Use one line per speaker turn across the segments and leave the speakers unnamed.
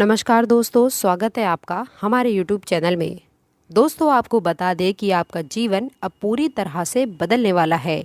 नमस्कार दोस्तों स्वागत है आपका हमारे यूट्यूब चैनल में दोस्तों आपको बता दें कि आपका जीवन अब पूरी तरह से बदलने वाला है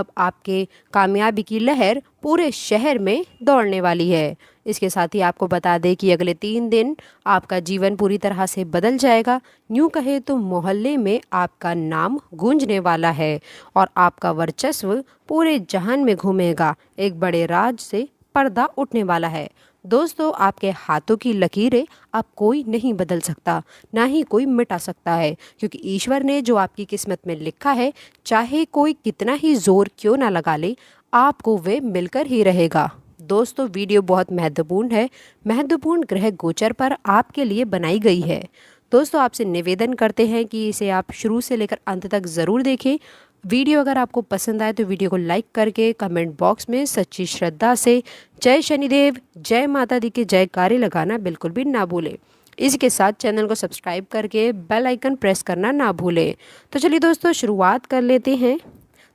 अब आपके कामयाबी की लहर पूरे शहर में दौड़ने वाली है इसके साथ ही आपको बता दें कि अगले तीन दिन आपका जीवन पूरी तरह से बदल जाएगा यूँ कहे तो मोहल्ले में आपका नाम गूंजने वाला है और आपका वर्चस्व पूरे जहान में घूमेगा एक बड़े राज से पर्दा उठने वाला है दोस्तों आपके हाथों की लकीरें आप कोई नहीं बदल सकता ना ही कोई मिटा सकता है क्योंकि ईश्वर ने जो आपकी किस्मत में लिखा है चाहे कोई कितना ही जोर क्यों ना लगा ले आपको वे मिलकर ही रहेगा दोस्तों वीडियो बहुत महत्वपूर्ण है महत्वपूर्ण ग्रह गोचर पर आपके लिए बनाई गई है दोस्तों आपसे निवेदन करते हैं कि इसे आप शुरू से लेकर अंत तक ज़रूर देखें वीडियो अगर आपको पसंद आए तो वीडियो को लाइक करके कमेंट बॉक्स में सच्ची श्रद्धा से जय शनिदेव जय माता दी के जय कार्य लगाना बिल्कुल भी ना भूलें इसके साथ चैनल को सब्सक्राइब करके बेल आइकन प्रेस करना ना भूलें तो चलिए दोस्तों शुरुआत कर लेते हैं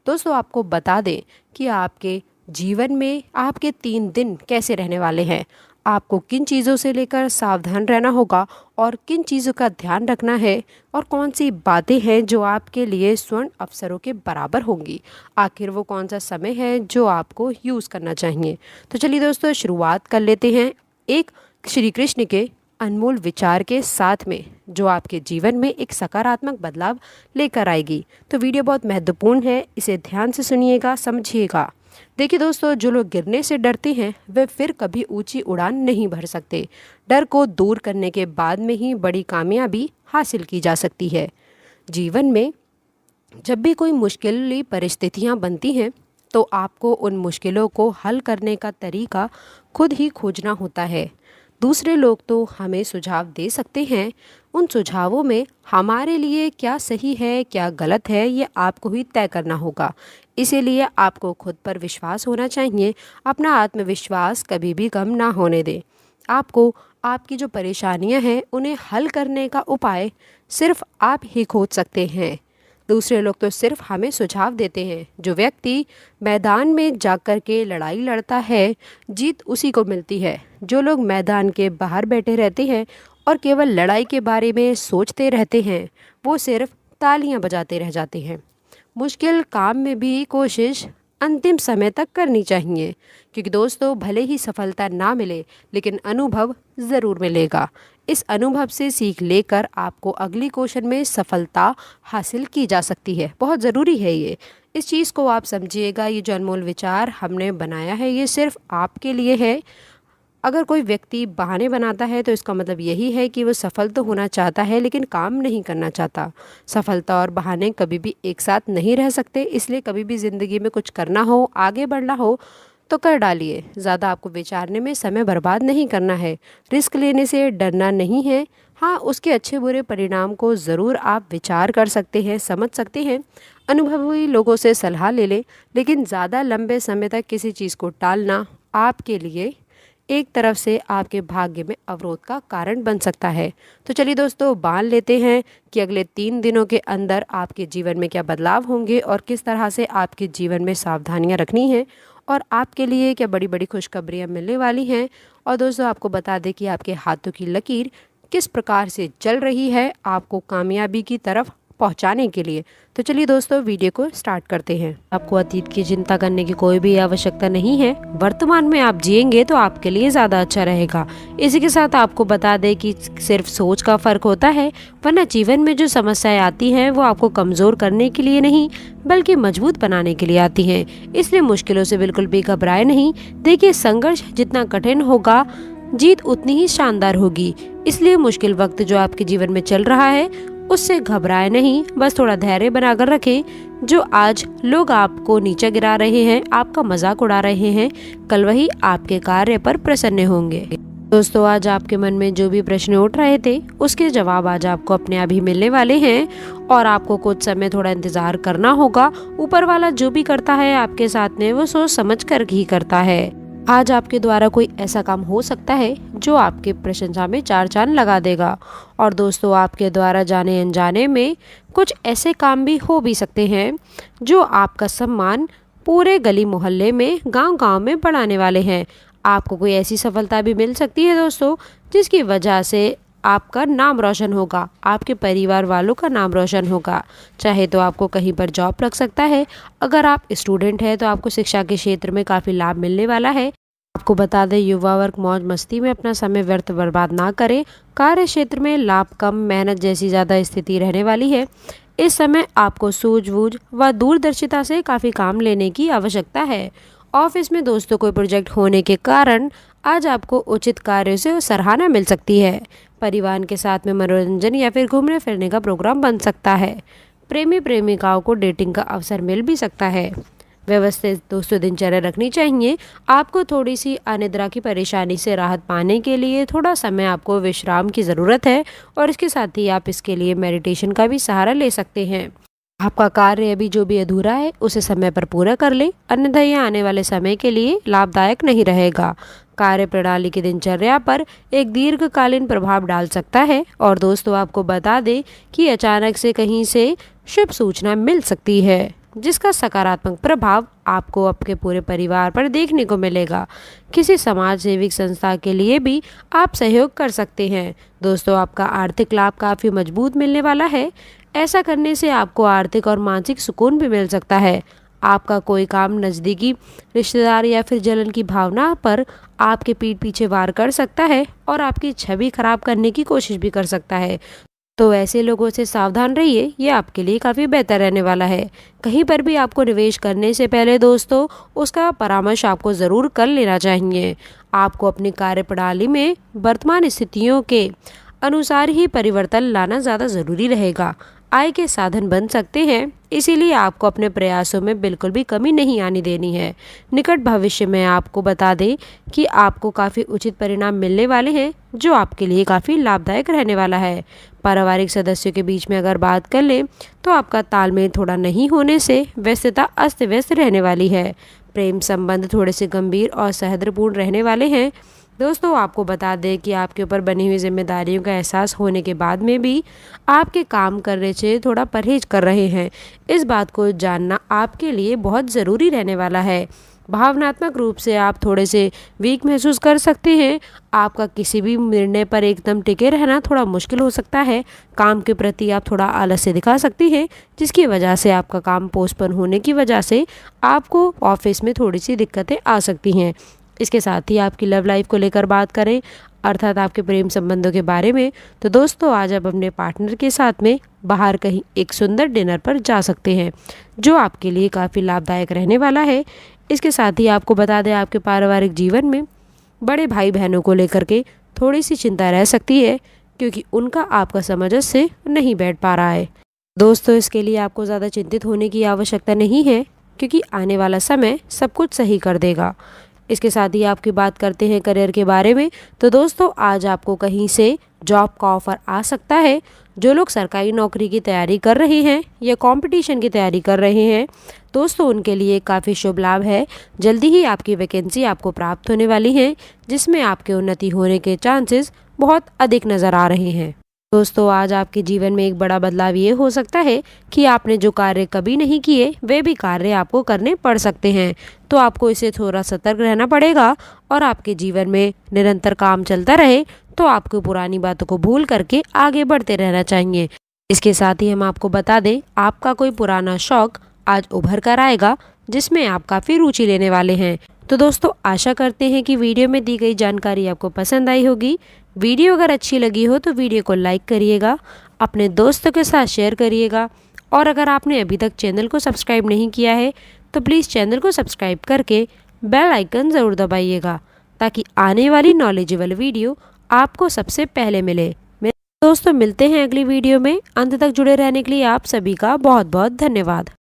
दोस्तों आपको बता दें कि आपके जीवन में आपके तीन दिन कैसे रहने वाले हैं आपको किन चीज़ों से लेकर सावधान रहना होगा और किन चीज़ों का ध्यान रखना है और कौन सी बातें हैं जो आपके लिए स्वर्ण अवसरों के बराबर होंगी आखिर वो कौन सा समय है जो आपको यूज़ करना चाहिए तो चलिए दोस्तों शुरुआत कर लेते हैं एक श्री कृष्ण के अनमोल विचार के साथ में जो आपके जीवन में एक सकारात्मक बदलाव लेकर आएगी तो वीडियो बहुत महत्वपूर्ण है इसे ध्यान से सुनिएगा समझिएगा देखिए दोस्तों जो लोग गिरने से डरते हैं वे फिर कभी ऊंची उड़ान नहीं भर सकते डर को दूर करने के बाद में ही बड़ी कामयाबी हासिल की जा सकती है जीवन में जब भी कोई मुश्किल परिस्थितियाँ बनती हैं तो आपको उन मुश्किलों को हल करने का तरीका खुद ही खोजना होता है दूसरे लोग तो हमें सुझाव दे सकते हैं उन सुझावों में हमारे लिए क्या सही है क्या गलत है ये आपको ही तय करना होगा इसीलिए आपको खुद पर विश्वास होना चाहिए अपना आत्मविश्वास कभी भी कम ना होने दें आपको आपकी जो परेशानियां हैं उन्हें हल करने का उपाय सिर्फ आप ही खोज सकते हैं दूसरे लोग तो सिर्फ हमें सुझाव देते हैं जो व्यक्ति मैदान में जा कर के लड़ाई लड़ता है जीत उसी को मिलती है जो लोग मैदान के बाहर बैठे रहते हैं और केवल लड़ाई के बारे में सोचते रहते हैं वो सिर्फ तालियां बजाते रह जाते हैं मुश्किल काम में भी कोशिश अंतिम समय तक करनी चाहिए क्योंकि दोस्तों भले ही सफलता ना मिले लेकिन अनुभव ज़रूर मिलेगा इस अनुभव से सीख लेकर आपको अगली क्वेश्चन में सफलता हासिल की जा सकती है बहुत ज़रूरी है ये इस चीज़ को आप समझिएगा ये जो विचार हमने बनाया है ये सिर्फ आपके लिए है अगर कोई व्यक्ति बहाने बनाता है तो इसका मतलब यही है कि वो सफल तो होना चाहता है लेकिन काम नहीं करना चाहता सफलता और बहाने कभी भी एक साथ नहीं रह सकते इसलिए कभी भी ज़िंदगी में कुछ करना हो आगे बढ़ना हो तो कर डालिए ज़्यादा आपको विचारने में समय बर्बाद नहीं करना है रिस्क लेने से डरना नहीं है हाँ उसके अच्छे बुरे परिणाम को ज़रूर आप विचार कर सकते हैं समझ सकते हैं अनुभवी लोगों से सलाह ले लें लेकिन ज़्यादा लंबे समय तक किसी चीज़ को टालना आपके लिए एक तरफ से आपके भाग्य में अवरोध का कारण बन सकता है तो चलिए दोस्तों बांध लेते हैं कि अगले तीन दिनों के अंदर आपके जीवन में क्या बदलाव होंगे और किस तरह से आपके जीवन में सावधानियाँ रखनी हैं और आपके लिए क्या बड़ी बड़ी खुशखबरियाँ मिलने वाली हैं और दोस्तों आपको बता दें कि आपके हाथों की लकीर किस प्रकार से चल रही है आपको कामयाबी की तरफ पहुंचाने के लिए तो चलिए दोस्तों वीडियो को स्टार्ट करते हैं आपको अतीत की चिंता करने की कोई भी आवश्यकता नहीं है वर्तमान में आप जिएंगे तो आपके लिए ज़्यादा अच्छा रहेगा इसी के साथ आपको बता दें कि सिर्फ सोच का फ़र्क होता है वरना जीवन में जो समस्याएं आती हैं वो आपको कमज़ोर करने के लिए नहीं बल्कि मजबूत बनाने के लिए आती है इसलिए मुश्किलों से बिल्कुल भी घबराए नहीं देखिए संघर्ष जितना कठिन होगा जीत उतनी ही शानदार होगी इसलिए मुश्किल वक्त जो आपके जीवन में चल रहा है उससे घबराए नहीं बस थोड़ा धैर्य बनाकर रखें जो आज लोग आपको नीचे गिरा रहे हैं आपका मजाक उड़ा रहे हैं कल वही आपके कार्य पर प्रसन्न होंगे दोस्तों आज आपके मन में जो भी प्रश्न उठ रहे थे उसके जवाब आज आपको अपने आप ही मिलने वाले हैं और आपको कुछ समय थोड़ा इंतज़ार करना होगा ऊपर वाला जो भी करता है आपके साथ में वो सोच समझ कर ही करता है आज आपके द्वारा कोई ऐसा काम हो सकता है जो आपके प्रशंसा में चार चांद लगा देगा और दोस्तों आपके द्वारा जाने अनजाने में कुछ ऐसे काम भी हो भी सकते हैं जो आपका सम्मान पूरे गली मोहल्ले में गांव गांव में बढ़ाने वाले हैं आपको कोई ऐसी सफलता भी मिल सकती है दोस्तों जिसकी वजह से आपका नाम रोशन होगा आपके परिवार वालों का नाम रोशन होगा चाहे तो आपको कहीं पर जॉब लग सकता है अगर आप स्टूडेंट हैं तो आपको शिक्षा के क्षेत्र में काफ़ी लाभ मिलने वाला है आपको बता दें युवा वर्ग मौज मस्ती में अपना समय व्यर्थ बर्बाद ना करें कार्य क्षेत्र में लाभ कम मेहनत जैसी ज़्यादा स्थिति रहने वाली है इस समय आपको सूझबूझ व दूरदर्शिता से काफ़ी काम लेने की आवश्यकता है ऑफिस में दोस्तों कोई प्रोजेक्ट होने के कारण आज आपको उचित कार्यों से सराहना मिल सकती है परिवार के साथ में मनोरंजन या फिर घूमने फिरने का प्रोग्राम बन सकता है प्रेमी प्रेमिकाओं को डेटिंग का अवसर मिल भी सकता है व्यवस्थित दोस्तों दिनचर्या रखनी चाहिए आपको थोड़ी सी अनिद्रा की परेशानी से राहत पाने के लिए थोड़ा समय आपको विश्राम की ज़रूरत है और इसके साथ ही आप इसके लिए मेडिटेशन का भी सहारा ले सकते हैं आपका कार्य अभी जो भी अधूरा है उसे समय पर पूरा कर लें अन्यथा यह आने वाले समय के लिए लाभदायक नहीं रहेगा कार्य प्रणाली की दिनचर्या पर एक दीर्घकालीन प्रभाव डाल सकता है और दोस्तों आपको बता दें कि अचानक से कहीं से शुभ सूचना मिल सकती है जिसका सकारात्मक प्रभाव आपको आपके पूरे परिवार पर देखने को मिलेगा किसी समाज सेविक संस्था के लिए भी आप सहयोग कर सकते हैं दोस्तों आपका आर्थिक लाभ काफ़ी मजबूत मिलने वाला है ऐसा करने से आपको आर्थिक और मानसिक सुकून भी मिल सकता है आपका कोई काम नज़दीकी रिश्तेदार या फिर जलन की भावना पर आपके पीठ पीछे वार कर सकता है और आपकी छवि खराब करने की कोशिश भी कर सकता है तो ऐसे लोगों से सावधान रहिए ये आपके लिए काफ़ी बेहतर रहने वाला है कहीं पर भी आपको निवेश करने से पहले दोस्तों उसका परामर्श आपको ज़रूर कर लेना चाहिए आपको अपनी कार्यप्रणाली में वर्तमान स्थितियों के अनुसार ही परिवर्तन लाना ज़्यादा ज़रूरी रहेगा आय के साधन बन सकते हैं इसीलिए आपको अपने प्रयासों में बिल्कुल भी कमी नहीं आने देनी है निकट भविष्य में आपको बता दें कि आपको काफ़ी उचित परिणाम मिलने वाले हैं जो आपके लिए काफ़ी लाभदायक रहने वाला है पारिवारिक सदस्यों के बीच में अगर बात कर लें तो आपका तालमेल थोड़ा नहीं होने से व्यस्तता अस्त व्यस्त रहने वाली है प्रेम संबंध थोड़े से गंभीर और सहद्रपूर्ण रहने वाले हैं दोस्तों आपको बता दें कि आपके ऊपर बनी हुई जिम्मेदारियों का एहसास होने के बाद में भी आपके काम करने से थोड़ा परहेज कर रहे हैं इस बात को जानना आपके लिए बहुत ज़रूरी रहने वाला है भावनात्मक रूप से आप थोड़े से वीक महसूस कर सकते हैं आपका किसी भी निर्णय पर एकदम टिके रहना थोड़ा मुश्किल हो सकता है काम के प्रति आप थोड़ा आलस्य दिखा सकती हैं जिसकी वजह से आपका काम पोस्टपोन होने की वजह से आपको ऑफिस में थोड़ी सी दिक्कतें आ सकती हैं इसके साथ ही आपकी लव लाइफ को लेकर बात करें अर्थात आपके प्रेम संबंधों के बारे में तो दोस्तों आज आप अपने पार्टनर के साथ में बाहर कहीं एक सुंदर डिनर पर जा सकते हैं जो आपके लिए काफ़ी लाभदायक रहने वाला है इसके साथ ही आपको बता दें आपके पारिवारिक जीवन में बड़े भाई बहनों को लेकर के थोड़ी सी चिंता रह सकती है क्योंकि उनका आपका समझ से नहीं बैठ पा रहा है दोस्तों इसके लिए आपको ज़्यादा चिंतित होने की आवश्यकता नहीं है क्योंकि आने वाला समय सब कुछ सही कर देगा इसके साथ ही आपकी बात करते हैं करियर के बारे में तो दोस्तों आज आपको कहीं से जॉब का ऑफ़र आ सकता है जो लोग सरकारी नौकरी की तैयारी कर रहे हैं या कंपटीशन की तैयारी कर रहे हैं दोस्तों उनके लिए काफ़ी शुभ लाभ है जल्दी ही आपकी वैकेंसी आपको प्राप्त होने वाली है जिसमें आपके उन्नति होने के चांसेस बहुत अधिक नज़र आ रहे हैं दोस्तों आज आपके जीवन में एक बड़ा बदलाव ये हो सकता है कि आपने जो कार्य कभी नहीं किए वे भी कार्य आपको करने पड़ सकते हैं तो आपको इसे थोड़ा सतर्क रहना पड़ेगा और आपके जीवन में निरंतर काम चलता रहे तो आपको पुरानी बातों को भूल करके आगे बढ़ते रहना चाहिए इसके साथ ही हम आपको बता दें आपका कोई पुराना शौक आज उभर कर आएगा जिसमें आप काफ़ी रुचि लेने वाले हैं तो दोस्तों आशा करते हैं कि वीडियो में दी गई जानकारी आपको पसंद आई होगी वीडियो अगर अच्छी लगी हो तो वीडियो को लाइक करिएगा अपने दोस्तों के साथ शेयर करिएगा और अगर आपने अभी तक चैनल को सब्सक्राइब नहीं किया है तो प्लीज़ चैनल को सब्सक्राइब करके बेल आइकन ज़रूर दबाइएगा ताकि आने वाली नॉलेजेबल वीडियो आपको सबसे पहले मिले मेरे दोस्तों मिलते हैं अगली वीडियो में अंत तक जुड़े रहने के लिए आप सभी का बहुत बहुत धन्यवाद